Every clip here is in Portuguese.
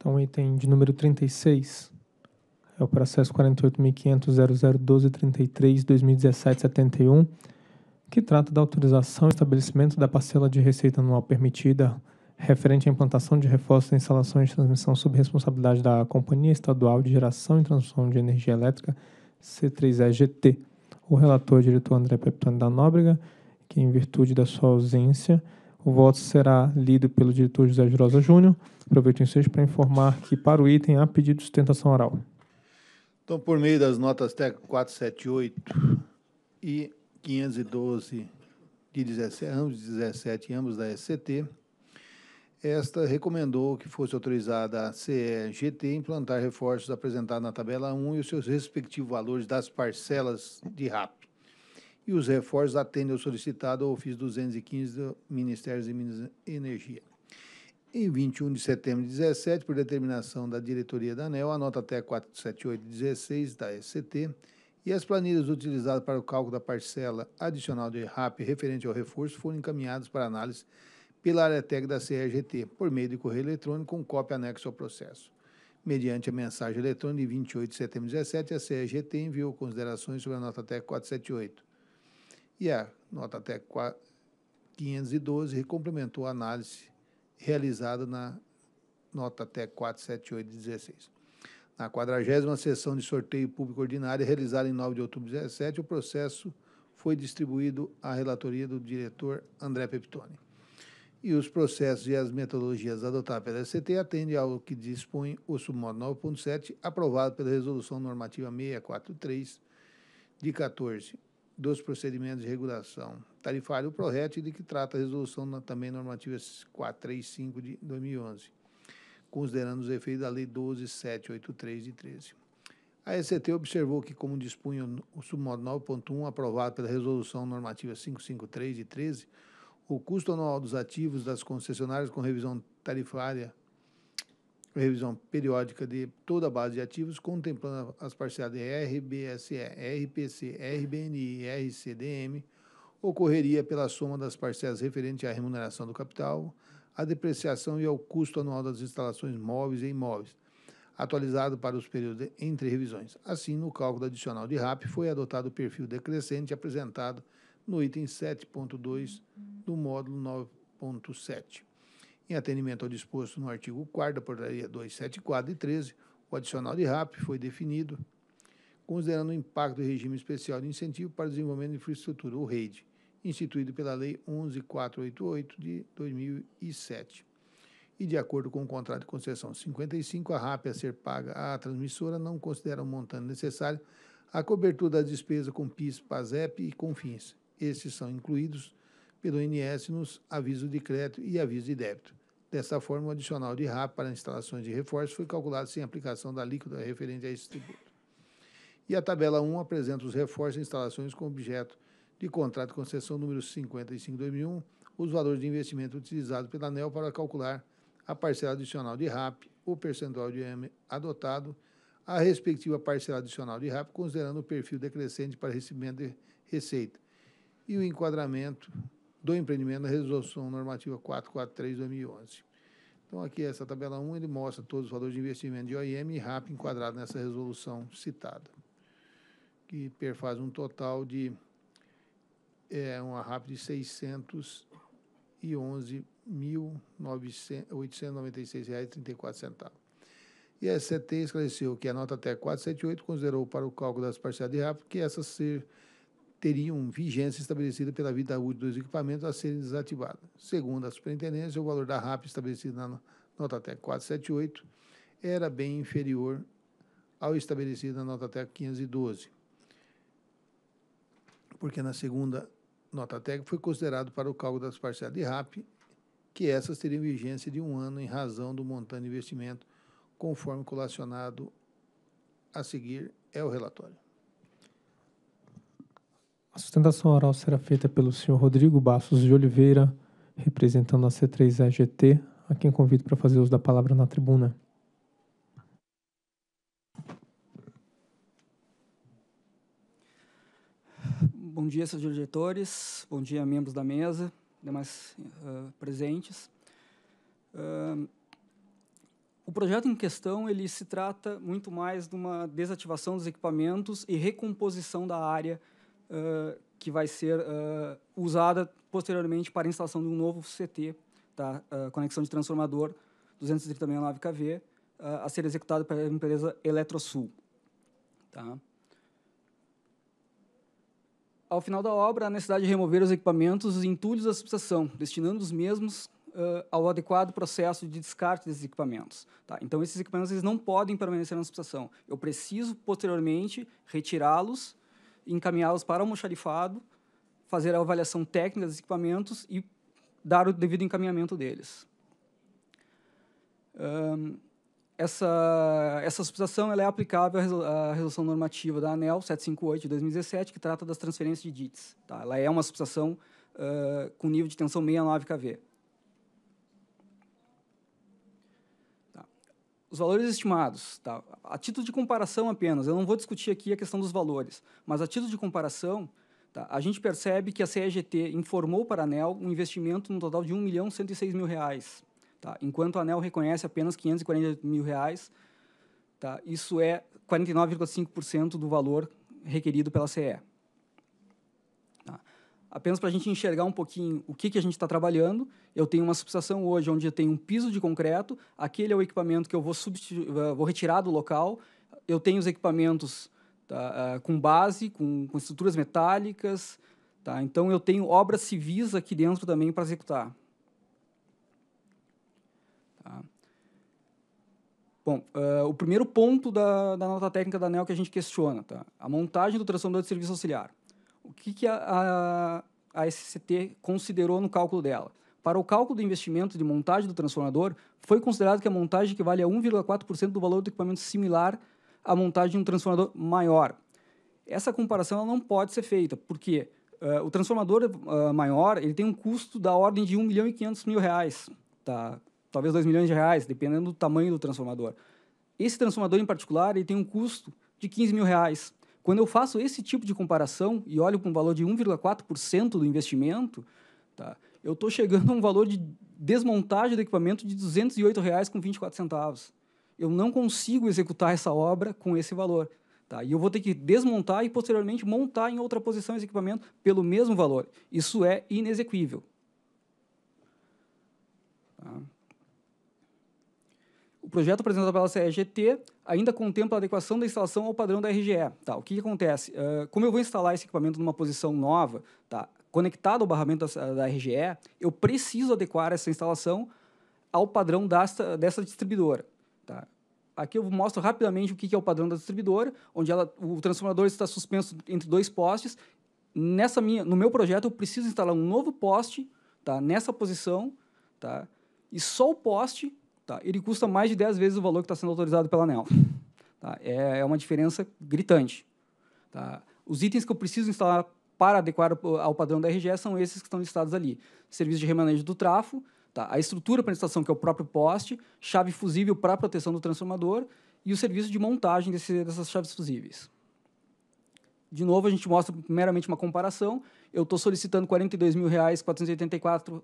Então, o item de número 36 é o processo 48.500.0012.33.2017.71, que trata da autorização e estabelecimento da parcela de receita anual permitida referente à implantação de reforços em instalações de transmissão sob responsabilidade da Companhia Estadual de Geração e Transmissão de Energia Elétrica, C3EGT. O relator, é o diretor André Peptano da Nóbrega, que em virtude da sua ausência o voto será lido pelo diretor José Rosa Júnior. Aproveito em seis para informar que, para o item, há pedido de sustentação oral. Então, por meio das notas técnicas 478 e 512 de 17, ambos 17 ambos da SCT, esta recomendou que fosse autorizada a CEGT implantar reforços apresentados na tabela 1 e os seus respectivos valores das parcelas de RAP e os reforços atendem ao solicitado ao ofício 215 do Ministério de Minas e Energia. Em 21 de setembro de 17, por determinação da diretoria da ANEL, a nota TE 47816 da SCT e as planilhas utilizadas para o cálculo da parcela adicional de RAP referente ao reforço foram encaminhadas para análise pela área técnica da CRGT, por meio de correio eletrônico com cópia anexa ao processo. Mediante a mensagem eletrônica de 28 de setembro de 17, a CRGT enviou considerações sobre a nota TE 478 e a nota até 512 complementou a análise realizada na nota até 478 de 16. Na 40 sessão de sorteio público ordinário realizada em 9 de outubro de 2017, o processo foi distribuído à relatoria do diretor André Peptoni. E os processos e as metodologias adotadas pela SCT atendem ao que dispõe o submodo 9.7, aprovado pela Resolução Normativa 643, de 14 dos procedimentos de regulação tarifário ProRet, de que trata a resolução na, também normativa 435 de 2011, considerando os efeitos da Lei 12783 de 13. A ECT observou que, como dispunha o submodo 9.1 aprovado pela resolução normativa 553 de 13, o custo anual dos ativos das concessionárias com revisão tarifária revisão periódica de toda a base de ativos, contemplando as parcelas RBSE, RPC, RBNI e RCDM, ocorreria pela soma das parcelas referente à remuneração do capital, à depreciação e ao custo anual das instalações móveis e imóveis, atualizado para os períodos entre revisões. Assim, no cálculo adicional de RAP, foi adotado o perfil decrescente apresentado no item 7.2 do módulo 9.7. Em atendimento ao disposto no artigo 4 da Portaria 274 e 13, o adicional de RAP foi definido, considerando o impacto do regime especial de incentivo para o desenvolvimento de infraestrutura, o REID, instituído pela Lei 11488 de 2007. E de acordo com o contrato de concessão 55, a RAP a ser paga à transmissora não considera o um montante necessário à cobertura da despesa com PIS, PASEP e CONFINS. Estes são incluídos pelo INS nos avisos de crédito e aviso de débito. Dessa forma, o adicional de RAP para instalações de reforço foi calculado sem aplicação da alíquota referente a esse tributo. E a tabela 1 apresenta os reforços e instalações com objeto de contrato de concessão número 55-2001, os valores de investimento utilizados pela ANEL para calcular a parcela adicional de RAP, o percentual de M adotado, a respectiva parcela adicional de RAP, considerando o perfil decrescente para recebimento de receita e o enquadramento do empreendimento da Resolução Normativa 443-2011. Então, aqui essa tabela 1, ele mostra todos os valores de investimento de OIM e RAP enquadrado nessa resolução citada, que perfaz um total de é, uma RAP de 611.896,34. E a SCT esclareceu que a nota até 478 considerou para o cálculo das parcelas de RAP que essas ser teriam vigência estabelecida pela vida útil dos equipamentos a serem desativados. Segundo a superintendência, o valor da RAP estabelecido na nota TEC 478 era bem inferior ao estabelecido na nota TEC 512, porque na segunda nota TEC foi considerado para o cálculo das parcelas de RAP que essas teriam vigência de um ano em razão do montante de investimento, conforme colacionado a seguir é o relatório. A sustentação oral será feita pelo senhor Rodrigo Bastos de Oliveira, representando a C3EGT, a quem convido para fazer uso da palavra na tribuna. Bom dia, seus diretores, bom dia, membros da mesa, demais uh, presentes. Uh, o projeto em questão ele se trata muito mais de uma desativação dos equipamentos e recomposição da área ah, que vai ser uh, usada posteriormente para a instalação de um novo CT, tá? Uh, conexão de transformador 239 kV, a ser executada pela empresa Eletrosul. Tá? Ao final da obra, a necessidade de remover os equipamentos e entulhos da subestação, destinando os mesmos Uh, ao adequado processo de descarte desses equipamentos. Tá? Então, esses equipamentos eles não podem permanecer na subestação. Eu preciso, posteriormente, retirá-los encaminhá-los para o almoxarifado, fazer a avaliação técnica dos equipamentos e dar o devido encaminhamento deles. Um, essa, essa solicitação ela é aplicável à resolução normativa da ANEL 758 de 2017, que trata das transferências de DITs. Tá? Ela é uma suspensão uh, com nível de tensão 69 kV. os valores estimados, tá? a título de comparação apenas, eu não vou discutir aqui a questão dos valores, mas a título de comparação, tá? a gente percebe que a CEGT informou para a ANEL um investimento no total de R$ 1.106.000, reais, tá? enquanto a ANEL reconhece apenas R$ 540 mil, reais, tá? isso é 49,5% do valor requerido pela CE apenas para a gente enxergar um pouquinho o que, que a gente está trabalhando. Eu tenho uma subestação hoje onde eu tenho um piso de concreto, aquele é o equipamento que eu vou, eh, vou retirar do local. Eu tenho os equipamentos tá, uh, com base, com, com estruturas metálicas. Tá? Então, eu tenho obras civis aqui dentro também para executar. Tá? Bom, uh, o primeiro ponto da, da nota técnica da ANEL que a gente questiona, tá? a montagem do transformador de serviço auxiliar o que, que a, a, a SCT considerou no cálculo dela? Para o cálculo do investimento de montagem do transformador, foi considerado que a montagem equivale a 1,4% do valor do equipamento similar à montagem de um transformador maior. Essa comparação não pode ser feita, porque uh, o transformador uh, maior ele tem um custo da ordem de 1 milhão e 500 mil reais, tá? talvez 2 milhões de reais, dependendo do tamanho do transformador. Esse transformador em particular ele tem um custo de 15 mil reais. Quando eu faço esse tipo de comparação e olho para um valor de 1,4% do investimento, tá, eu estou chegando a um valor de desmontagem do equipamento de R$ 208,24. Eu não consigo executar essa obra com esse valor. Tá? E eu vou ter que desmontar e, posteriormente, montar em outra posição esse equipamento pelo mesmo valor. Isso é inexequível. Tá? O projeto apresentado pela CEGT ainda contempla a adequação da instalação ao padrão da RGE. Tá, o que, que acontece? Uh, como eu vou instalar esse equipamento numa posição nova, tá, conectado ao barramento da, da RGE, eu preciso adequar essa instalação ao padrão desta, dessa distribuidora. Tá? Aqui eu mostro rapidamente o que, que é o padrão da distribuidora, onde ela, o transformador está suspenso entre dois postes. Nessa minha, no meu projeto, eu preciso instalar um novo poste tá? nessa posição, tá? e só o poste Tá? Ele custa mais de 10 vezes o valor que está sendo autorizado pela ANEL. Tá? É, é uma diferença gritante. Tá? Os itens que eu preciso instalar para adequar ao padrão da RGE são esses que estão listados ali. Serviço de remanejo do trafo, tá? a estrutura para a estação, que é o próprio poste, chave fusível para a proteção do transformador e o serviço de montagem desse, dessas chaves fusíveis. De novo, a gente mostra meramente uma comparação. Eu estou solicitando R$ 42.484, uh,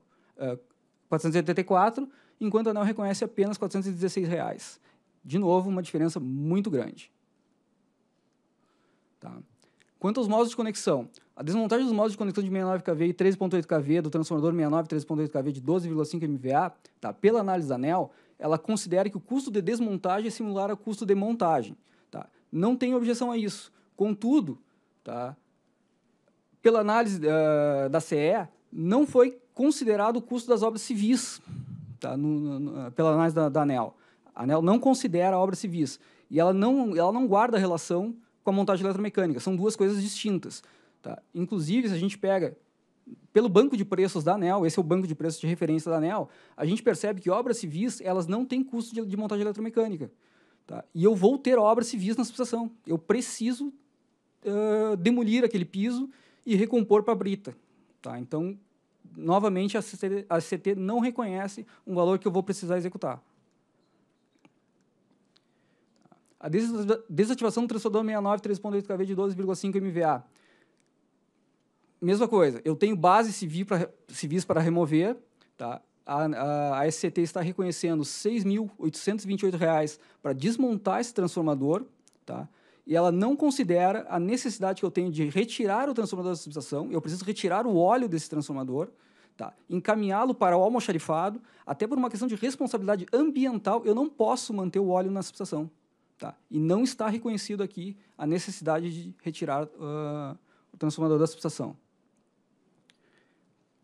enquanto a Anel reconhece apenas R$ 416. Reais. De novo, uma diferença muito grande. Tá? Quanto aos modos de conexão, a desmontagem dos modos de conexão de 69kV e 13.8kV do transformador 69 13.8kV de 12,5 MVA, tá? pela análise da ANEL, ela considera que o custo de desmontagem é similar ao custo de montagem. Tá? Não tem objeção a isso. Contudo, tá? pela análise uh, da CE, não foi considerado o custo das obras civis tá? No, no, ah, pela análise da, da ANEL. A ANEL não considera obras civis e ela não, ela não guarda relação com a montagem eletromecânica. São duas coisas distintas. Tá? Inclusive, se a gente pega pelo banco de preços da ANEL, esse é o banco de preços de referência da ANEL, a gente percebe que obras civis elas não têm custo de, de montagem eletromecânica. Tá? E eu vou ter obras civis na subestação. Eu preciso uh, demolir aquele piso e recompor para a brita. Tá? Então, novamente, a CT, a CT não reconhece um valor que eu vou precisar executar. A desativação do transformador 69 kV de 12,5 MVA. Mesma coisa, eu tenho base civil pra, civis para remover, tá? A, a, a SCT está reconhecendo R$ 6.828 para desmontar esse transformador, tá? e ela não considera a necessidade que eu tenho de retirar o transformador da subestação, eu preciso retirar o óleo desse transformador, tá? encaminhá-lo para o almoxarifado, até por uma questão de responsabilidade ambiental, eu não posso manter o óleo na subestação. Tá? E não está reconhecido aqui a necessidade de retirar uh, o transformador da subestação.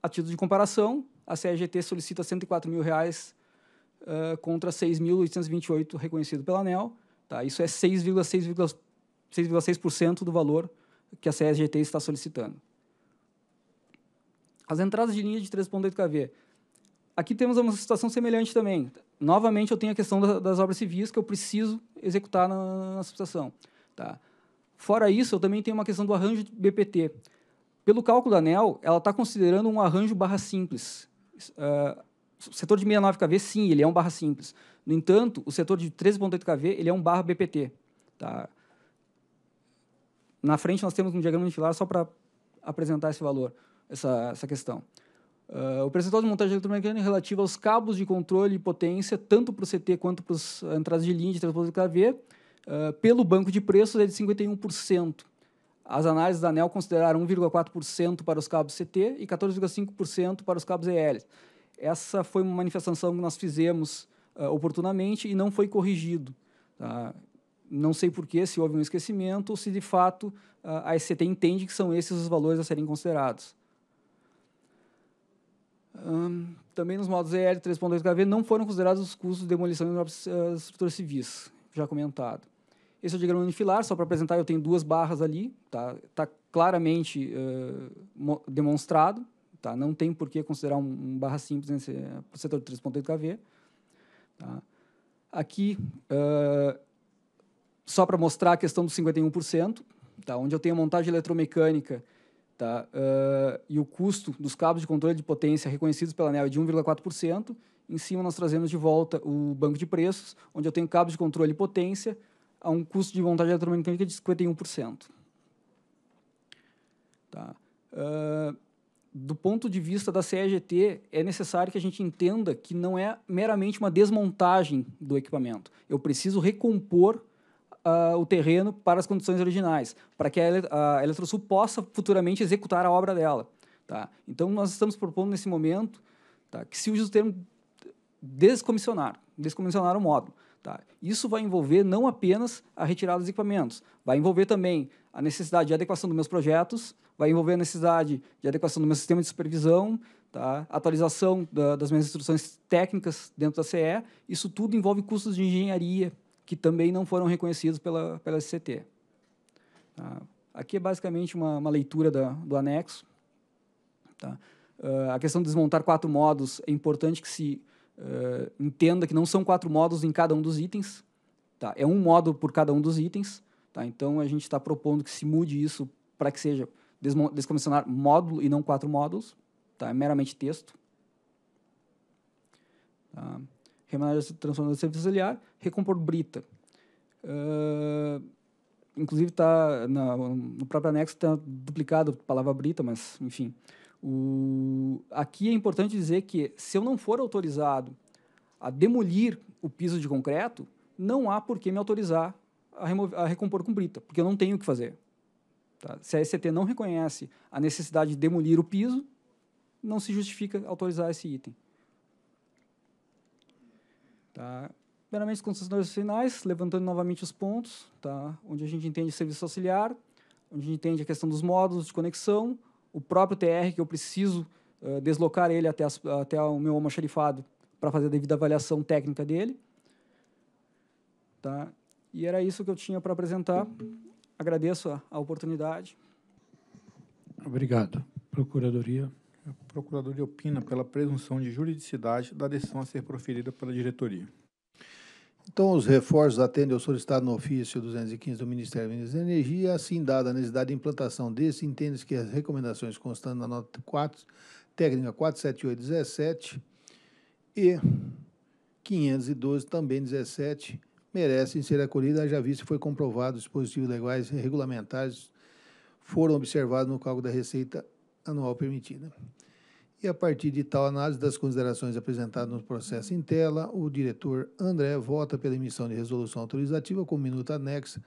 A título de comparação, a CEGT solicita R$ 104 mil reais, uh, contra R$ 6.828 reconhecido pela ANEL. Tá? Isso é 6,6%. 6,6% do valor que a CSGT está solicitando. As entradas de linha de 3.8kV. Aqui temos uma situação semelhante também. Novamente, eu tenho a questão das obras civis que eu preciso executar na, na subestação. Tá? Fora isso, eu também tenho uma questão do arranjo BPT. Pelo cálculo da ANEL, ela está considerando um arranjo barra simples. Uh, setor de 69kV, sim, ele é um barra simples. No entanto, o setor de 13.8kV, ele é um barra BPT. Tá? Na frente nós temos um diagrama filar só para apresentar esse valor, essa, essa questão. Uh, o percentual de montagem eletromecânica é relativo aos cabos de controle e potência, tanto para o CT quanto para as ah, entradas de linha de transporte de KV, uh, ah, pelo banco de preços é de 51%. As análises da ANEL consideraram 1,4% para os cabos CT e 14,5% para os cabos EL. Essa foi uma manifestação que nós fizemos uh, oportunamente e não foi corrigido. Tá? Não sei porquê, se houve um esquecimento ou se de fato a SCT entende que são esses os valores a serem considerados. também nos modos EL 3.2KV não foram considerados os custos de demolição de eh, estruturas civis, já comentado. Esse é o diagrama unifilar, só para apresentar, eu tenho duas barras ali, tá, tá claramente uh, demonstrado, tá, não tem por que considerar um, um barra simples nesse eh, setor 3.8KV. Tá. Aqui, uh, só para mostrar a questão dos 51%, tá? onde eu tenho a montagem eletromecânica tá? Uh, e o custo dos cabos de controle de potência reconhecidos pela ANEL é de 1,4%. Em cima, nós trazemos de volta o banco de preços, onde eu tenho cabos de controle de potência a um custo de montagem eletromecânica de 51%. Tá? Uh, do ponto de vista da CEGT, é necessário que a gente entenda que não é meramente uma desmontagem do equipamento. Eu preciso recompor uh, o terreno para as condições originais, para que a, a Eletrosul possa futuramente executar a obra dela. Tá? Então, nós estamos propondo nesse momento tá, que se use o termo descomissionar, descomissionar o módulo. Tá? Isso vai envolver não apenas a retirada dos equipamentos, vai envolver também a necessidade de adequação dos meus projetos, vai envolver a necessidade de adequação do meu sistema de supervisão, tá? atualização da, das minhas instruções técnicas dentro da CE. Isso tudo envolve custos de engenharia, que também não foram reconhecidos pela, pela SCT. Tá? Aqui é basicamente uma, uma leitura da, do anexo. Tá? Uh, a questão de desmontar quatro modos é importante que se uh, entenda que não são quatro modos em cada um dos itens. Tá? É um modo por cada um dos itens. Tá? Então, a gente está propondo que se mude isso para que seja descomissionar módulo e não quatro módulos. Tá? É meramente texto. Tá? remediar essa transformação domiciliar, recompor brita. Uh, inclusive está no próprio anexo está duplicado a palavra brita, mas enfim. O, aqui é importante dizer que se eu não for autorizado a demolir o piso de concreto, não há por que me autorizar a, remover, a recompor com brita, porque eu não tenho o que fazer. Tá? Se a ECT não reconhece a necessidade de demolir o piso, não se justifica autorizar esse item. Tá? Primeiramente, considerações finais, levantando novamente os pontos, tá? onde a gente entende serviço auxiliar, onde a gente entende a questão dos módulos de conexão, o próprio TR, que eu preciso uh, deslocar ele até, as, até o meu almoxarifado para fazer a devida avaliação técnica dele. Tá? E era isso que eu tinha para apresentar. Agradeço a, a oportunidade. Obrigado. Procuradoria procurador de opina pela presunção de juridicidade da decisão a ser proferida pela diretoria. Então, os reforços atendem ao solicitado no ofício 215 do Ministério da Energia, assim dada a necessidade de implantação desse, entende que as recomendações constando na nota 4, técnica 47817 e 512, também 17, merecem ser acolhidas, já visto que foi comprovado dispositivos legais e regulamentares foram observados no cálculo da receita anual permitida. E a partir de tal análise das considerações apresentadas no processo em tela, o diretor André vota pela emissão de resolução autorizativa com minuta anexa,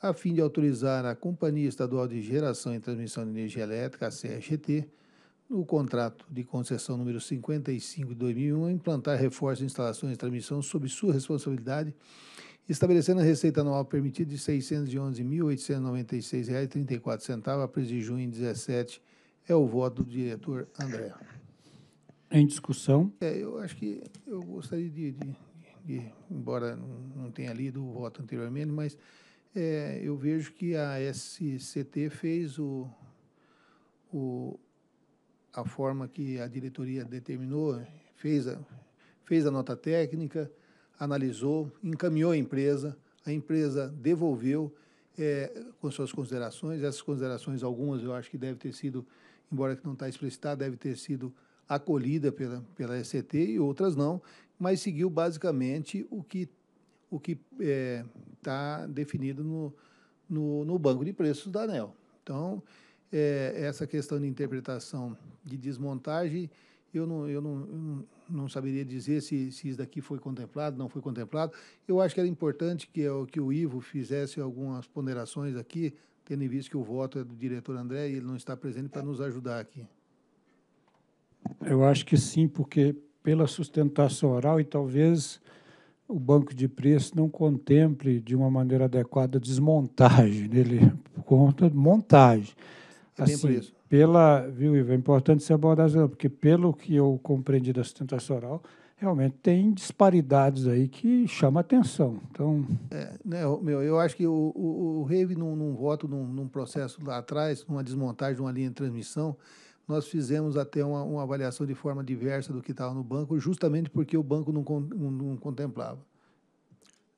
a fim de autorizar a Companhia Estadual de Geração e Transmissão de Energia Elétrica, a CRGT, no contrato de concessão número 55 de 2001, implantar reforços, instalações de transmissão sob sua responsabilidade, estabelecendo a receita anual permitida de R$ 611.896,34 a preço de junho de 17 é o voto do diretor André. Em discussão? É, eu acho que eu gostaria de, de, de embora não, tenha lido o voto anteriormente, mas é, eu vejo que a SCT fez o, o, a forma que a diretoria determinou, fez a, fez a nota técnica, analisou, encaminhou a empresa, a empresa devolveu é, com suas considerações. Essas considerações, algumas eu acho que devem ter sido embora que não está explicitada, deve ter sido acolhida pela, pela ECT e outras não, mas seguiu basicamente o que o que está é, tá definido no, no, no, banco de preços da ANEL. Então, é, essa questão de interpretação de desmontagem, eu não, eu não, eu não saberia dizer se, se isso daqui foi contemplado, não foi contemplado. Eu acho que era importante que, é que o Ivo fizesse algumas ponderações aqui tendo em vista que o voto é do diretor André e ele não está presente para nos ajudar aqui. Eu acho que sim, porque pela sustentação oral e talvez o banco de preço não contemple de uma maneira adequada a desmontagem dele, por conta de montagem. assim, por isso. Pela, viu, Ivan, é importante você abordar, porque pelo que eu compreendi da sustentação oral, realmente tem disparidades aí que chama atenção. Então, é, né, meu, eu acho que o, o, o Rave, num, num, voto, num, num, processo lá atrás, numa desmontagem de uma linha de transmissão, nós fizemos até uma, uma avaliação de forma diversa do que estava no banco, justamente porque o banco não, não, não contemplava.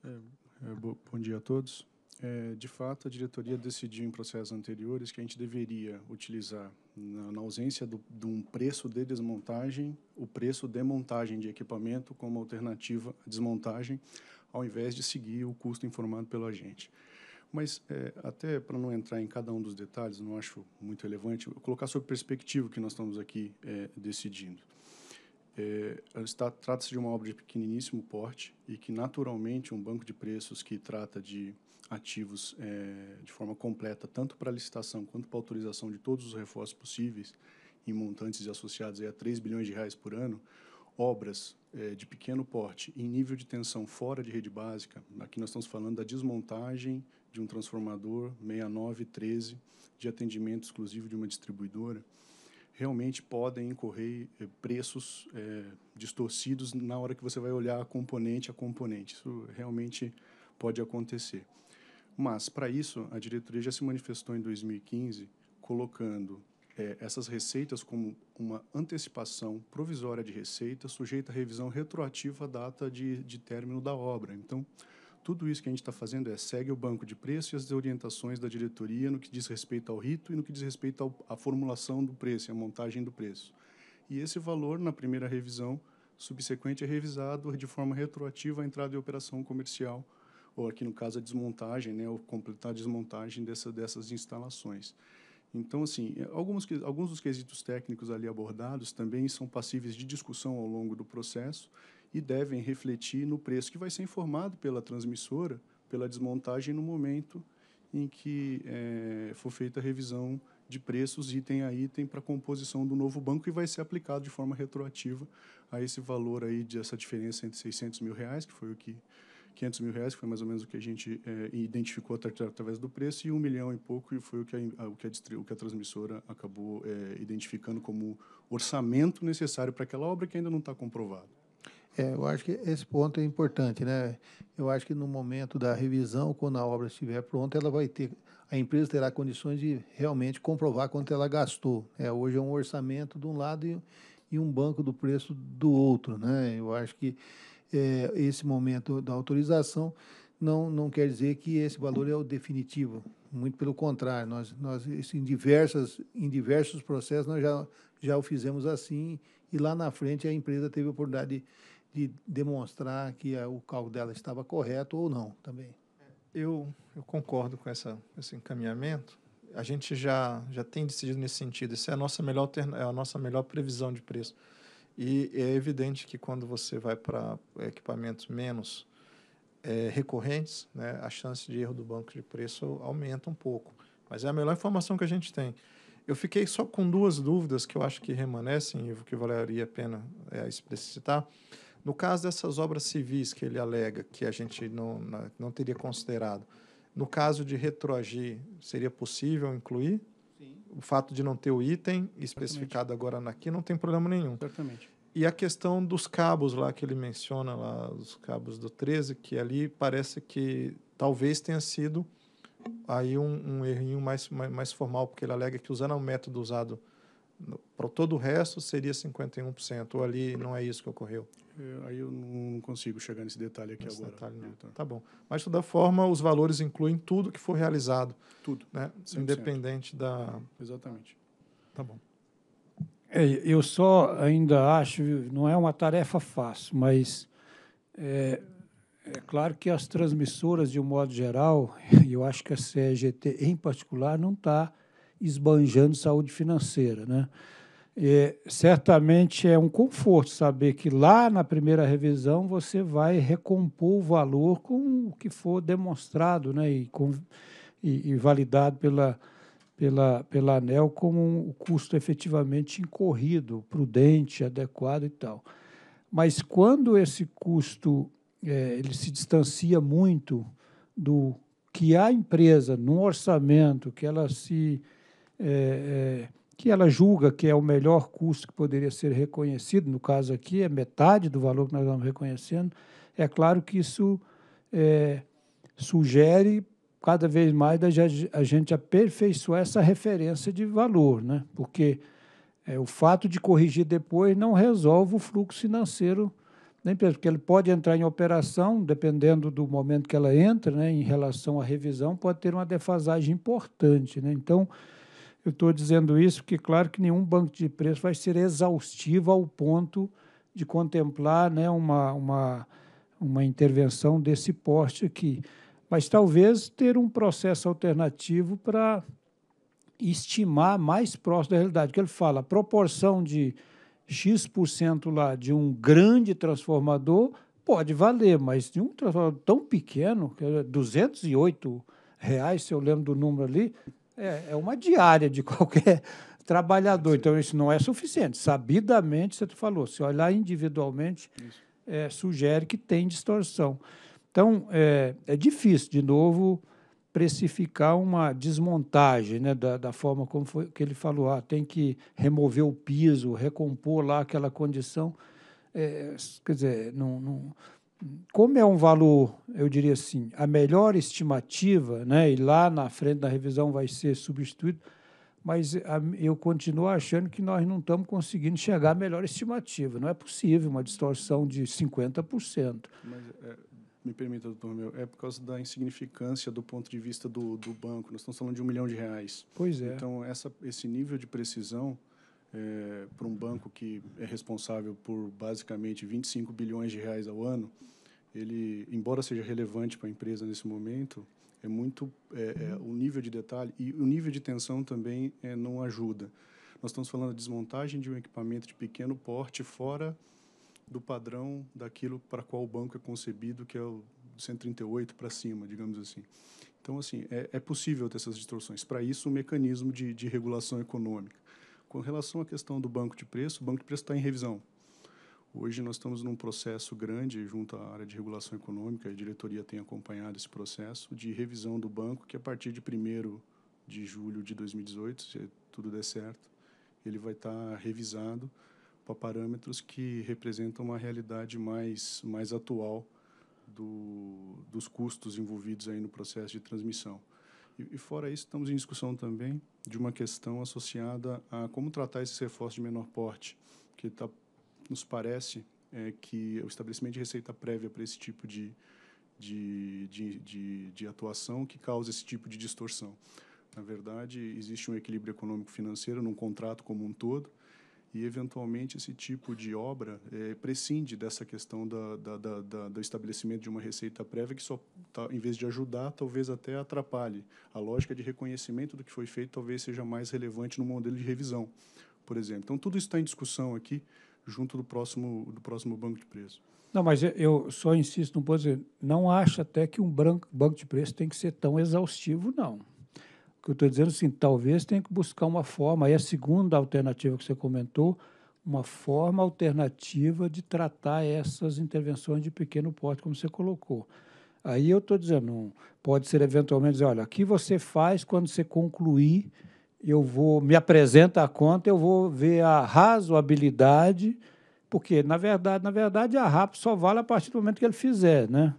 É, é, bom dia a todos. É, de fato, a diretoria decidiu em processos anteriores que a gente deveria utilizar, na, na ausência do, de um preço de desmontagem, o preço de montagem de equipamento como alternativa à desmontagem, ao invés de seguir o custo informado pelo agente. Mas, é, até para não entrar em cada um dos detalhes, não acho muito relevante, colocar sobre perspectiva o que nós estamos aqui é, decidindo. É, tá, Trata-se de uma obra de pequeniníssimo porte e que, naturalmente, um banco de preços que trata de ativos é, de forma completa, tanto para licitação quanto para autorização de todos os reforços possíveis, em montantes associados a 3 bilhões de reais por ano, obras é, de pequeno porte em nível de tensão fora de rede básica, aqui nós estamos falando da desmontagem de um transformador 6913 de atendimento exclusivo de uma distribuidora, realmente podem incorrer eh, preços é, distorcidos na hora que você vai olhar componente a componente. Isso realmente pode acontecer. Mas, para isso, a diretoria já se manifestou em 2015, colocando é, essas receitas como uma antecipação provisória de receita, sujeita a revisão retroativa à data de, de término da obra. Então, tudo isso que a gente está fazendo é segue o banco de preço e as orientações da diretoria no que diz respeito ao rito e no que diz respeito à formulação do preço, à montagem do preço. E esse valor, na primeira revisão subsequente, é revisado de forma retroativa à entrada em operação comercial, ou aqui no caso a desmontagem, né, ou completar a desmontagem dessa, dessas instalações. Então, assim, é, alguns, alguns dos quesitos técnicos ali abordados também são passíveis de discussão ao longo do processo e devem refletir no preço que vai ser informado pela transmissora pela desmontagem no momento em que é, for feita a revisão de preços item a item para a composição do novo banco e vai ser aplicado de forma retroativa a esse valor aí dessa diferença entre 600 mil reais que foi o que 500 mil reais, que foi mais ou menos o que a gente é, identificou através do preço, e um milhão e pouco, e foi o que a, o que a, o que a transmissora acabou é, identificando como orçamento necessário para aquela obra que ainda não está comprovado. É, eu acho que esse ponto é importante, né? Eu acho que no momento da revisão, quando a obra estiver pronta, ela vai ter, a empresa terá condições de realmente comprovar quanto ela gastou. É, hoje é um orçamento de um lado e, e um banco do preço do outro, né? Eu acho que é, esse momento da autorização não, não quer dizer que esse valor é o definitivo. Muito pelo contrário, nós, nós em, diversas, em diversos processos nós já, já o fizemos assim e lá na frente a empresa teve a oportunidade de de demonstrar que a, eh, o cálculo dela estava correto ou não também. Eu, eu concordo com essa, esse encaminhamento. A gente já, já tem decidido nesse sentido. Essa é a nossa melhor, é a nossa melhor previsão de preço. E é evidente que quando você vai para eh, equipamentos menos é, recorrentes, né, a chance de erro do banco de preço aumenta um pouco. Mas é a melhor informação que a gente tem. Eu fiquei só com duas dúvidas que eu acho que remanescem, Ivo, que valeria a pena é, explicitar. No caso dessas obras civis que ele alega, que a gente não, não teria considerado, no caso de retroagir, seria possível incluir? Sim. O fato de não ter o item especificado agora aqui não tem problema nenhum. Certamente. E a questão dos cabos lá que ele menciona, lá, os cabos do 13, que ali parece que talvez tenha sido aí um, um errinho mais, mais, mais formal, porque ele alega que usando o método usado para todo o resto, seria 51%. Ou ali não é isso que ocorreu? É, aí eu não consigo chegar nesse detalhe aqui Nesse agora. Detalhe, não. Então. Tá bom. Mas, de toda forma, os valores incluem tudo que for realizado. Tudo. Né? Independente da... Exatamente. Tá bom. É, eu só ainda acho, não é uma tarefa fácil, mas é, é claro que as transmissoras, de um modo geral, e eu acho que a CGT em particular, não está esbanjando saúde financeira. Né? É, certamente é um conforto saber que lá na primeira revisão você vai recompor o valor com o que for demonstrado né? e, com, e, e validado pela, pela, pela ANEL como o um custo efetivamente incorrido, prudente, adequado e tal. Mas quando esse custo é, ele se distancia muito do que a empresa, no orçamento, que ela se é, é, que ela julga que é o melhor custo que poderia ser reconhecido, no caso aqui é metade do valor que nós estamos reconhecendo, é claro que isso é, sugere cada vez mais a gente aperfeiçoar essa referência de valor, né? porque é, o fato de corrigir depois não resolve o fluxo financeiro da empresa, porque ele pode entrar em operação, dependendo do momento que ela entra, né, em relação à revisão, pode ter uma defasagem importante. Né? Então, eu estou dizendo isso porque, claro, que nenhum banco de preço vai ser exaustivo ao ponto de contemplar né, uma, uma, uma intervenção desse porte aqui. Mas talvez ter um processo alternativo para estimar mais próximo da realidade. que ele fala, a proporção de X% lá de um grande transformador pode valer, mas de um transformador tão pequeno, que é 208 reais, se eu lembro do número ali, é, é uma diária de qualquer trabalhador. Então, isso não é suficiente. Sabidamente, você falou, se olhar individualmente, é, sugere que tem distorção. Então, é, é difícil, de novo, precificar uma desmontagem né, da, da forma como foi, que ele falou. Ah, tem que remover o piso, recompor lá aquela condição. É, quer dizer, não, não, como é um valor, eu diria assim, a melhor estimativa, né, e lá na frente da revisão vai ser substituído, mas eu continuo achando que nós não estamos conseguindo chegar à melhor estimativa. Não é possível uma distorção de 50%. Mas, é, me permita, doutor meu, é por causa da insignificância do ponto de vista do, do banco. Nós estamos falando de um milhão de reais. Pois é. Então, essa, esse nível de precisão é, para um banco que é responsável por basicamente 25 bilhões de reais ao ano, ele, embora seja relevante para a empresa nesse momento, é muito é, é, o nível de detalhe e o nível de tensão também é, não ajuda. Nós estamos falando da desmontagem de um equipamento de pequeno porte fora do padrão daquilo para qual o banco é concebido, que é o 138 para cima, digamos assim. Então, assim, é, é possível ter essas distorções. Para isso, o mecanismo de, de regulação econômica. Com relação à questão do banco de preço, o banco de preço está em revisão. Hoje nós estamos num processo grande junto à área de regulação econômica, a diretoria tem acompanhado esse processo de revisão do banco, que a partir de 1 de julho de 2018, se tudo der certo, ele vai estar tá revisado para parâmetros que representam uma realidade mais, mais atual do, dos custos envolvidos aí no processo de transmissão. E, fora isso, estamos em discussão também de uma questão associada a como tratar esses reforços de menor porte, que tá, nos parece é, que o estabelecimento de receita prévia para esse tipo de, de, de, de, de atuação que causa esse tipo de distorção. Na verdade, existe um equilíbrio econômico financeiro num contrato como um todo, e eventualmente esse tipo de obra é, prescinde dessa questão da, da, da, do estabelecimento de uma receita prévia que só, tá, em vez de ajudar, talvez até atrapalhe. A lógica de reconhecimento do que foi feito talvez seja mais relevante no modelo de revisão, por exemplo. Então tudo está em discussão aqui junto do próximo do próximo banco de preço. Não, mas eu só insisto, não posso dizer, não acho até que um banco de preço tem que ser tão exaustivo, não que eu estou dizendo assim, talvez tenha que buscar uma forma, aí a segunda alternativa que você comentou, uma forma alternativa de tratar essas intervenções de pequeno porte, como você colocou. Aí eu estou dizendo, pode ser eventualmente dizer, olha, aqui você faz quando você concluir, eu vou, me apresenta a conta, eu vou ver a razoabilidade, porque, na verdade, na verdade, a RAP só vale a partir do momento que ele fizer, né?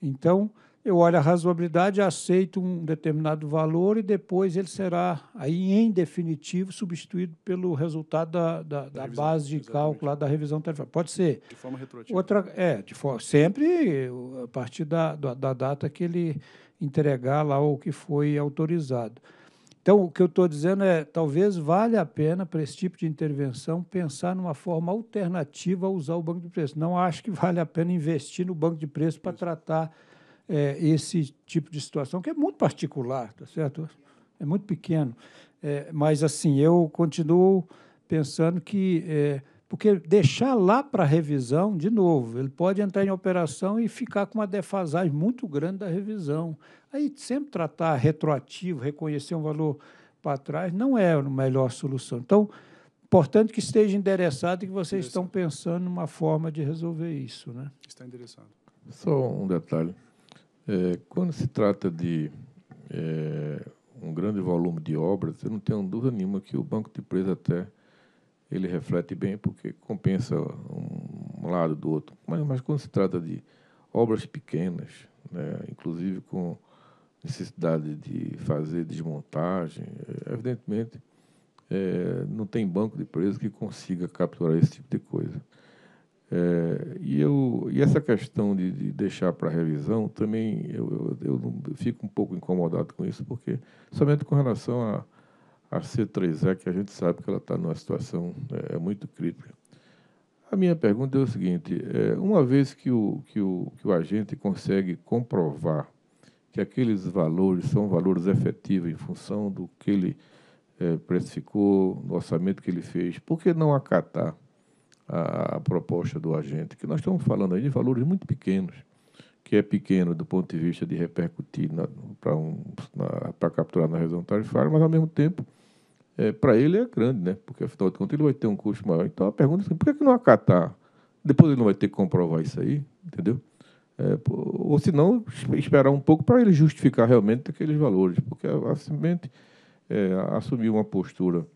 Então, eu olho a razoabilidade, aceito um determinado valor e depois ele será, aí, em definitivo, substituído pelo resultado da, da, da, da revisão, base de cálculo lá da revisão tarifária. Pode ser. De forma retroativa. Outra, é, de forma, sempre a partir da, da, da data que ele entregar lá o que foi autorizado. Então, o que eu estou dizendo é, talvez valha a pena para esse tipo de intervenção pensar numa forma alternativa a usar o banco de preço. Não acho que vale a pena investir no banco de preço para tratar é, esse tipo de situação, que é muito particular, tá certo? É muito pequeno. É, mas, assim, eu continuo pensando que. É, porque deixar lá para revisão, de novo, ele pode entrar em operação e ficar com uma defasagem muito grande da revisão. Aí sempre tratar retroativo, reconhecer um valor para trás, não é a melhor solução. Então, importante que esteja endereçado e que vocês estão pensando numa forma de resolver isso. Né? Está endereçado. Só um detalhe. É, quando se trata de é, um grande volume de obras, eu não tenho dúvida nenhuma que o banco de empresa até ele reflete bem, porque compensa um lado do outro. Mas, mas quando se trata de obras pequenas, né, inclusive com necessidade de fazer desmontagem, é, evidentemente é, não tem banco de empresa que consiga capturar esse tipo de coisa. É, e, eu, e essa questão de, de deixar para revisão também eu, eu, eu, fico um pouco incomodado com isso, porque somente com relação a, a C3E, que a gente sabe que ela está numa situação é, é, muito crítica. A minha pergunta é o seguinte: é, uma vez que o, que, o, que o agente consegue comprovar que aqueles valores são valores efetivos em função do que ele é, precificou, do orçamento que ele fez, por que não acatar? a, a proposta do agente, que nós estamos falando aí de valores muito pequenos, que é pequeno do ponto de vista de repercutir para um, capturar na região tarifária, mas ao mesmo tempo, é, para ele é grande, né? porque afinal de contas ele vai ter um custo maior. Então a pergunta é assim, por que, que não acatar? Depois ele não vai ter que comprovar isso aí, entendeu? É, ou se não, esperar um pouco para ele justificar realmente aqueles valores, porque simplesmente é, assumir uma postura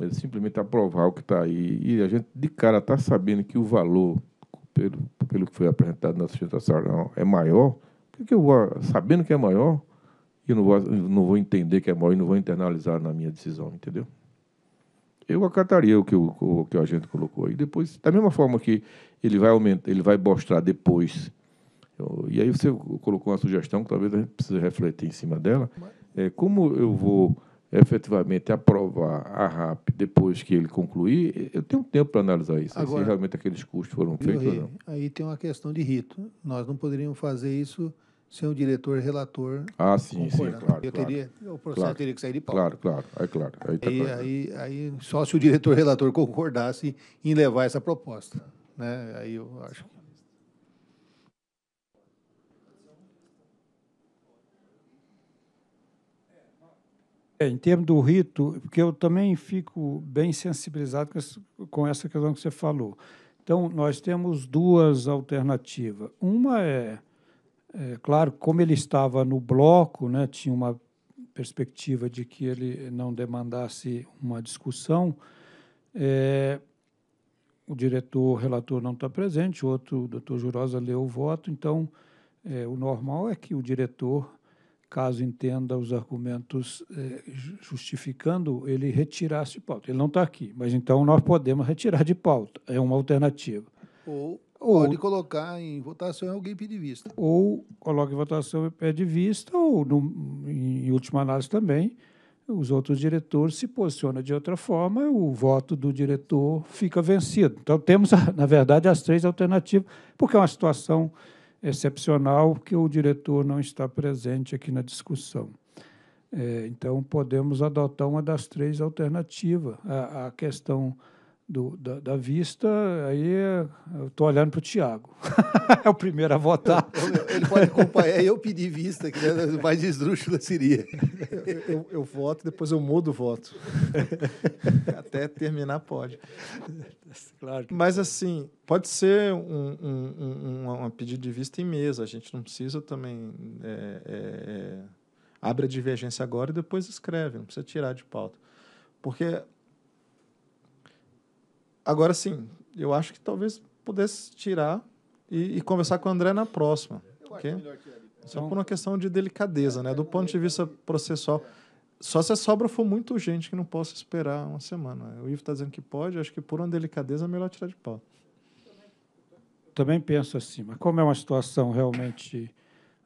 é simplesmente aprovar o que está aí. E a gente, de cara, está sabendo que o valor, pelo, pelo que foi apresentado na sustentação, é maior. Por que eu vou, sabendo que é maior, eu não vou, não vou entender que é maior e não vou internalizar na minha decisão, entendeu? Eu acataria o que o, o que a agente colocou. E depois, da mesma forma que ele vai aumentar, ele vai mostrar depois. Eu, e aí você colocou uma sugestão que talvez a gente precise refletir em cima dela. É, como eu vou efetivamente aprovar a RAP depois que ele concluir, eu tenho tempo para analisar isso, assim, Agora, se realmente aqueles custos foram feitos rei, ou não. Aí tem uma questão de rito. Nós não poderíamos fazer isso sem o diretor relator Ah, sim, sim, claro. Eu claro, teria, o processo claro, teria que sair de pauta. Claro, claro, é claro. Aí, tá aí, claro. Aí, aí, só se o diretor relator concordasse em levar essa proposta. Né? Aí eu acho que É, em termos do rito, porque eu também fico bem sensibilizado com essa, questão que você falou. Então, nós temos duas alternativas. Uma é, é claro, como ele estava no bloco, né, tinha uma perspectiva de que ele não demandasse uma discussão. É, o diretor, o relator não está presente, o outro, o doutor Jurosa, leu o voto, então é, o normal é que o diretor caso entenda os argumentos eh, justificando, ele retirasse de pauta. Ele não está aqui, mas então nós podemos retirar de pauta. É uma alternativa. Ou pode colocar em votação alguém pede vista. Ou coloca em votação e pede vista, ou, no, em, em última análise também, os outros diretores se posicionam de outra forma, o voto do diretor fica vencido. Então, temos, na verdade, as três alternativas, porque é uma situação excepcional que o diretor não está presente aqui na discussão. É, então, podemos adotar uma das três alternativas. A, a questão do, da, da, vista, aí eu estou olhando para o Tiago. é o primeiro a votar. ele pode acompanhar, é eu pedi vista, que é mais esdrúxula seria. Eu, eu, eu voto, depois eu mudo o voto. Até terminar pode. Claro Mas assim, pode ser um, um, um, um, pedido de vista em mesa, a gente não precisa também... É, é, é, abre a divergência agora e depois escreve, não precisa tirar de pauta. Porque Agora sim, eu acho que talvez pudesse tirar e, e conversar com o André na próxima. Okay? Só por uma questão de delicadeza, né? Do ponto de vista processual. Só se a sobra for muito urgente que não possa esperar uma semana. O Ivo está dizendo que pode, acho que por uma delicadeza é melhor tirar de pau Também penso assim, mas como é uma situação realmente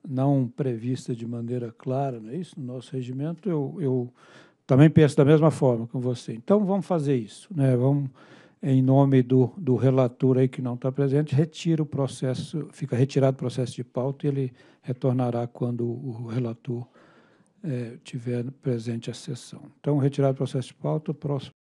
não prevista de maneira clara, não é isso? No nosso regimento, eu, eu também penso da mesma forma com você. Então vamos fazer isso, né? Vamos em nome do, do relator aí que não está presente, retira o processo, fica retirado o processo de pauta e ele retornará quando o relator é, tiver presente a sessão. Então, retirado o processo de pauta, próximo.